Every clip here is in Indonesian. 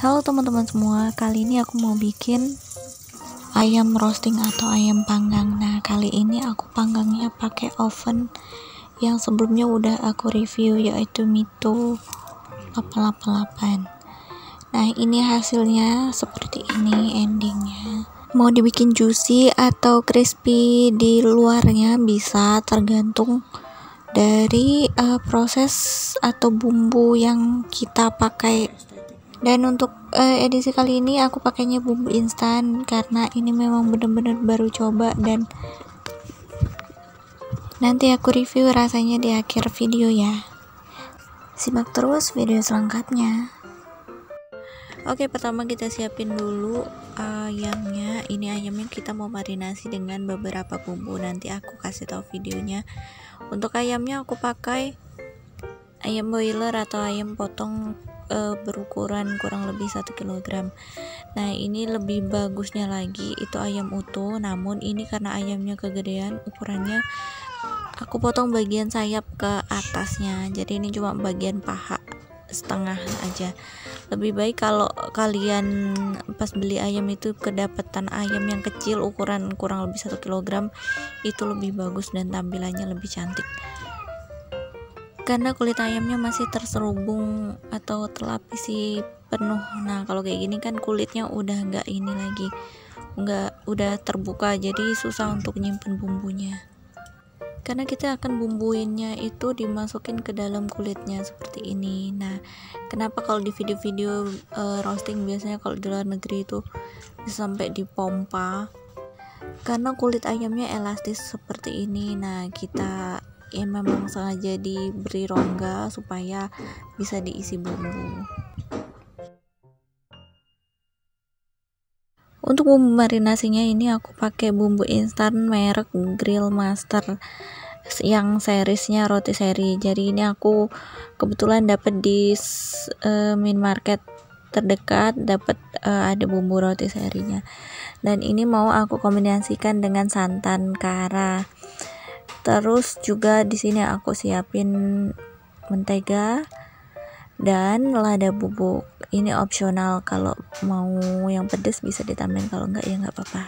Halo teman-teman semua, kali ini aku mau bikin ayam roasting atau ayam panggang. Nah, kali ini aku panggangnya pakai oven yang sebelumnya udah aku review yaitu Mito 888. Nah, ini hasilnya seperti ini endingnya. Mau dibikin juicy atau crispy di luarnya bisa tergantung dari uh, proses atau bumbu yang kita pakai dan untuk uh, edisi kali ini aku pakainya bumbu instan karena ini memang bener-bener baru coba dan nanti aku review rasanya di akhir video ya simak terus video selengkapnya oke pertama kita siapin dulu eh, ayamnya ini ayamnya kita mau marinasi dengan beberapa bumbu nanti aku kasih tahu videonya untuk ayamnya aku pakai ayam boiler atau ayam potong uh, berukuran kurang lebih 1 kg nah ini lebih bagusnya lagi itu ayam utuh namun ini karena ayamnya kegedean ukurannya aku potong bagian sayap ke atasnya jadi ini cuma bagian paha setengah aja lebih baik kalau kalian pas beli ayam itu kedapatan ayam yang kecil ukuran kurang lebih 1 kg itu lebih bagus dan tampilannya lebih cantik karena kulit ayamnya masih terserubung atau terlapisi penuh nah kalau kayak gini kan kulitnya udah nggak ini lagi nggak udah terbuka jadi susah untuk nyimpen bumbunya karena kita akan bumbuinnya itu dimasukin ke dalam kulitnya seperti ini nah kenapa kalau di video-video uh, roasting biasanya kalau di luar negeri itu bisa sampai dipompa karena kulit ayamnya elastis seperti ini nah kita ya memang sengaja diberi rongga supaya bisa diisi bumbu untuk bumbu marinasinya ini aku pakai bumbu instan merek grill master yang serisnya roti seri jadi ini aku kebetulan dapat di uh, minimarket terdekat dapat uh, eh, ada bumbu roti serinya dan ini mau aku kombinasikan dengan santan kara terus juga di sini aku siapin mentega dan lada bubuk ini opsional kalau mau yang pedes bisa ditambahin kalau enggak ya enggak apa-apa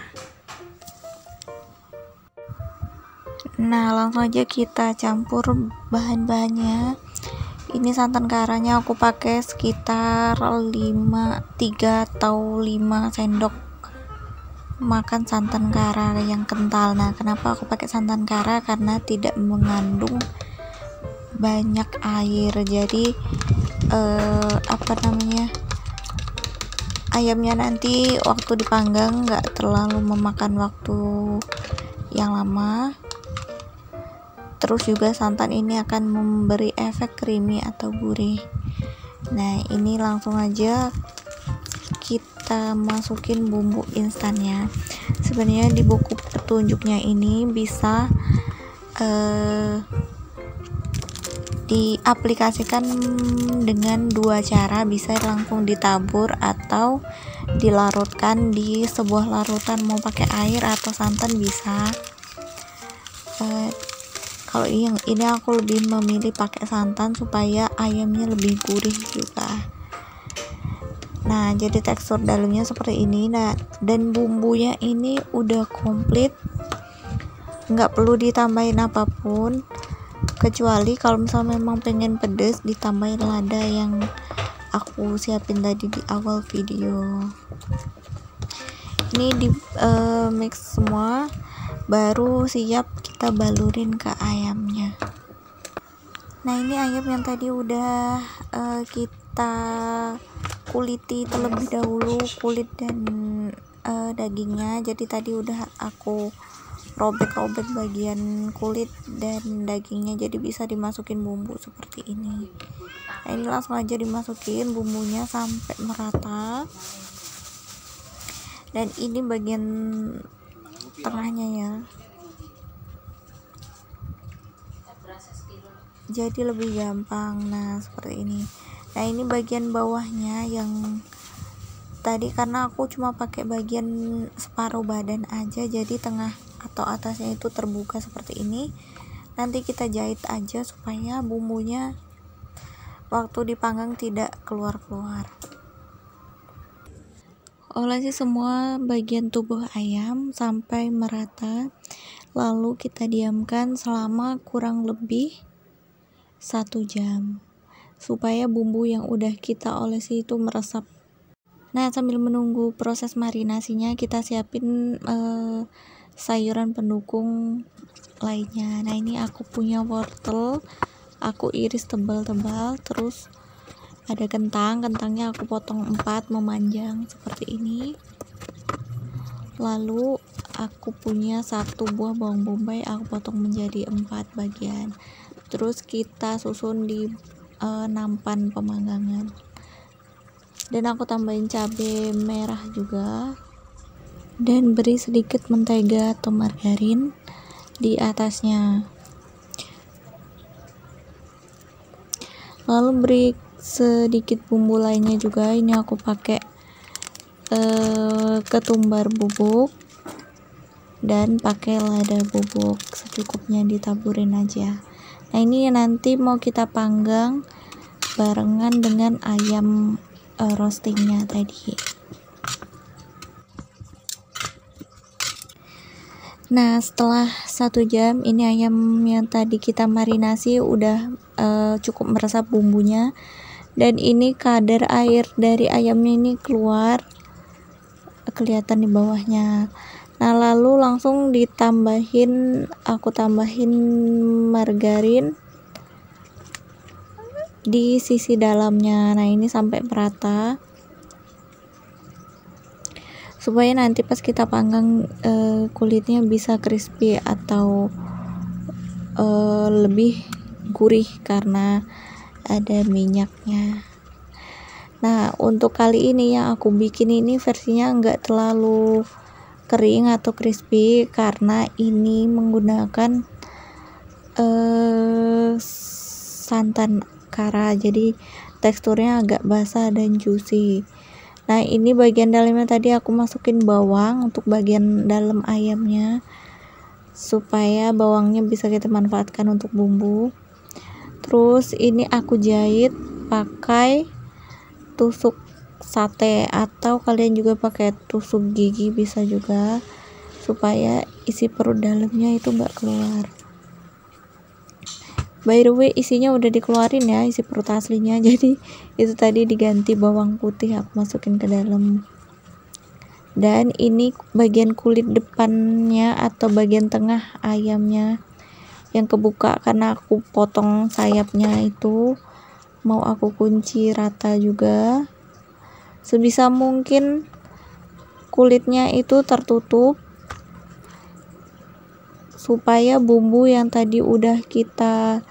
nah langsung aja kita campur bahan-bahannya ini santan karanya aku pakai sekitar 5 3 atau 5 sendok makan santan kara yang kental nah kenapa aku pakai santan kara karena tidak mengandung banyak air jadi eh, apa namanya ayamnya nanti waktu dipanggang nggak terlalu memakan waktu yang lama terus juga santan ini akan memberi efek creamy atau gurih nah ini langsung aja kita kita masukin bumbu instannya sebenarnya di buku petunjuknya ini bisa eh, diaplikasikan dengan dua cara bisa langsung ditabur atau dilarutkan di sebuah larutan mau pakai air atau santan bisa eh, kalau ini, ini aku lebih memilih pakai santan supaya ayamnya lebih gurih juga Nah, jadi tekstur dalamnya seperti ini. Nah, dan bumbunya ini udah komplit. Nggak perlu ditambahin apapun. Kecuali kalau misalnya memang pengen pedes, ditambahin lada yang aku siapin tadi di awal video. Ini di uh, mix semua, baru siap kita balurin ke ayamnya. Nah, ini ayam yang tadi udah uh, kita kuliti terlebih dahulu kulit dan uh, dagingnya jadi tadi udah aku robek-robek bagian kulit dan dagingnya jadi bisa dimasukin bumbu seperti ini nah, ini langsung aja dimasukin bumbunya sampai merata dan ini bagian tengahnya ya jadi lebih gampang nah seperti ini nah ini bagian bawahnya yang tadi karena aku cuma pakai bagian separuh badan aja jadi tengah atau atasnya itu terbuka seperti ini nanti kita jahit aja supaya bumbunya waktu dipanggang tidak keluar-keluar olesi semua bagian tubuh ayam sampai merata lalu kita diamkan selama kurang lebih satu jam supaya bumbu yang udah kita olesi itu meresap. Nah, sambil menunggu proses marinasinya, kita siapin eh, sayuran pendukung lainnya. Nah, ini aku punya wortel, aku iris tebal-tebal, terus ada kentang, kentangnya aku potong empat memanjang seperti ini. Lalu aku punya satu buah bawang bombay, aku potong menjadi empat bagian. Terus kita susun di uh, nampan pemanggangan dan aku tambahin cabe merah juga dan beri sedikit mentega atau margarin di atasnya lalu beri sedikit bumbu lainnya juga ini aku pakai uh, ketumbar bubuk dan pakai lada bubuk secukupnya ditaburin aja nah ini nanti mau kita panggang barengan dengan ayam uh, roastingnya tadi nah setelah satu jam ini ayam yang tadi kita marinasi udah uh, cukup meresap bumbunya dan ini kadar air dari ayamnya ini keluar kelihatan di bawahnya nah lalu langsung ditambahin aku tambahin margarin di sisi dalamnya nah ini sampai merata supaya nanti pas kita panggang eh, kulitnya bisa crispy atau eh, lebih gurih karena ada minyaknya nah untuk kali ini yang aku bikin ini versinya enggak terlalu kering atau crispy karena ini menggunakan uh, santan kara jadi teksturnya agak basah dan juicy nah ini bagian dalamnya tadi aku masukin bawang untuk bagian dalam ayamnya supaya bawangnya bisa kita manfaatkan untuk bumbu terus ini aku jahit pakai tusuk sate atau kalian juga pakai tusuk gigi bisa juga supaya isi perut dalamnya itu nggak keluar by the way isinya udah dikeluarin ya isi perut aslinya jadi itu tadi diganti bawang putih aku masukin ke dalam dan ini bagian kulit depannya atau bagian tengah ayamnya yang kebuka karena aku potong sayapnya itu mau aku kunci rata juga sebisa mungkin kulitnya itu tertutup supaya bumbu yang tadi udah kita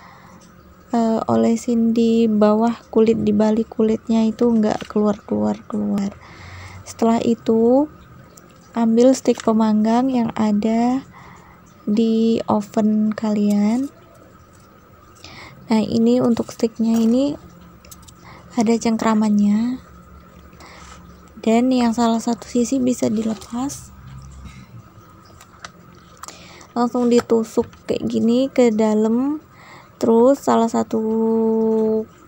uh, olesin di bawah kulit di balik kulitnya itu nggak keluar keluar keluar setelah itu ambil stick pemanggang yang ada di oven kalian nah ini untuk sticknya ini ada cengkramannya dan yang salah satu sisi bisa dilepas langsung ditusuk kayak gini ke dalam terus salah satu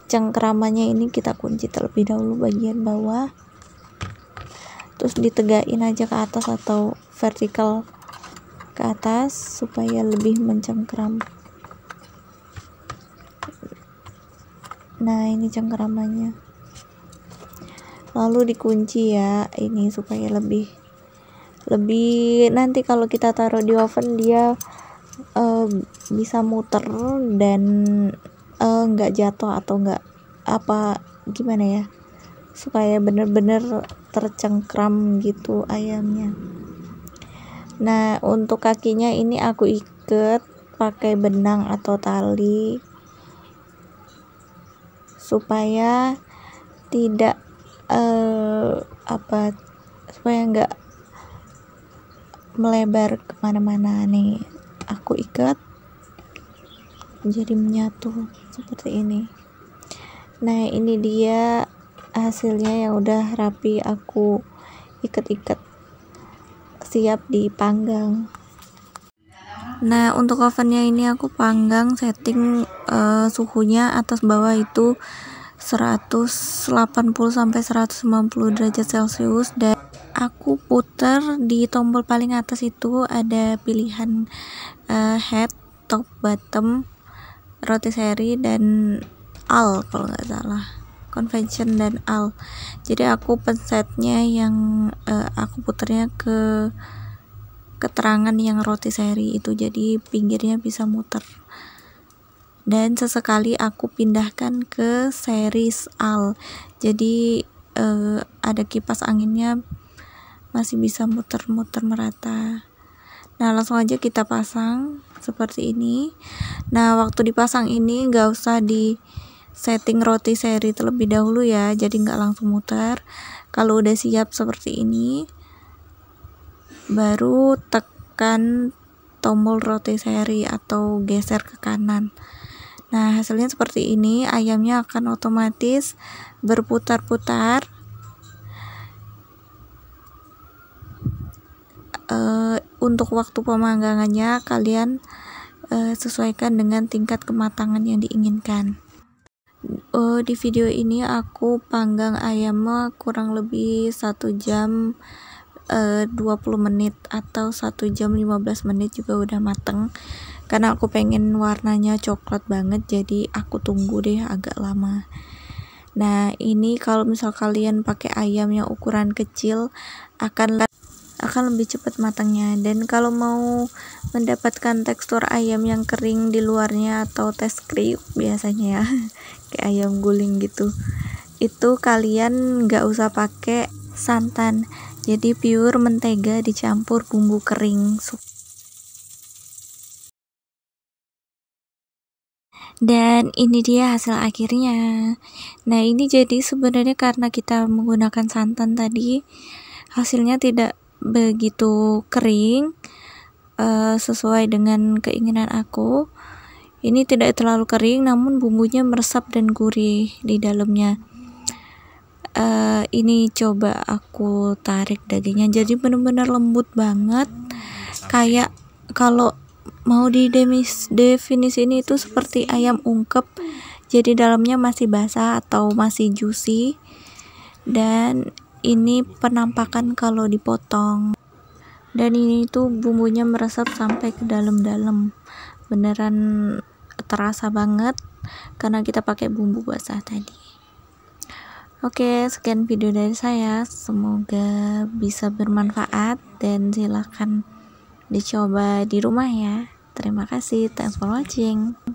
cengkeramannya ini kita kunci terlebih dahulu bagian bawah terus ditegain aja ke atas atau vertikal ke atas supaya lebih mencengkram nah ini cengkeramannya lalu dikunci ya ini supaya lebih lebih nanti kalau kita taruh di oven dia uh, bisa muter dan eh, nggak uh, jatuh atau nggak apa gimana ya supaya bener-bener tercengkram gitu ayamnya nah untuk kakinya ini aku ikat pakai benang atau tali supaya tidak uh, apa supaya nggak melebar kemana-mana nih aku ikat jadi menyatu seperti ini nah ini dia hasilnya yang udah rapi aku ikat-ikat siap dipanggang nah untuk ovennya ini aku panggang setting uh, suhunya atas bawah itu 180 sampai 190 derajat celcius dan aku puter di tombol paling atas itu ada pilihan uh, head top bottom rotisserie dan all kalau nggak salah convention dan all jadi aku pensetnya yang uh, aku puternya ke keterangan yang rotisserie itu jadi pinggirnya bisa muter dan sesekali aku pindahkan ke series al jadi eh, ada kipas anginnya masih bisa muter-muter merata nah langsung aja kita pasang seperti ini nah waktu dipasang ini nggak usah di setting roti seri terlebih dahulu ya jadi nggak langsung muter kalau udah siap seperti ini baru tekan tombol roti seri atau geser ke kanan Nah, hasilnya seperti ini, ayamnya akan otomatis berputar-putar. E, untuk waktu pemanggangannya kalian e, sesuaikan dengan tingkat kematangan yang diinginkan. E, di video ini aku panggang ayamnya kurang lebih 1 jam 20 menit atau 1 jam 15 menit juga udah mateng karena aku pengen warnanya coklat banget jadi aku tunggu deh agak lama nah ini kalau misal kalian pakai ayam yang ukuran kecil akan akan lebih cepat matangnya dan kalau mau mendapatkan tekstur ayam yang kering di luarnya atau test kriuk biasanya ya kayak ayam guling gitu itu kalian nggak usah pakai santan jadi pure mentega dicampur bumbu kering dan ini dia hasil akhirnya nah ini jadi sebenarnya karena kita menggunakan santan tadi hasilnya tidak begitu kering uh, sesuai dengan keinginan aku ini tidak terlalu kering namun bumbunya meresap dan gurih di dalamnya uh, ini coba aku tarik dagingnya jadi benar-benar lembut banget kayak kalau mau definisi ini itu seperti ayam ungkep jadi dalamnya masih basah atau masih juicy dan ini penampakan kalau dipotong dan ini tuh bumbunya meresap sampai ke dalam-dalam beneran terasa banget karena kita pakai bumbu basah tadi oke sekian video dari saya semoga bisa bermanfaat dan silahkan dicoba di rumah ya Terima kasih. Thanks for watching.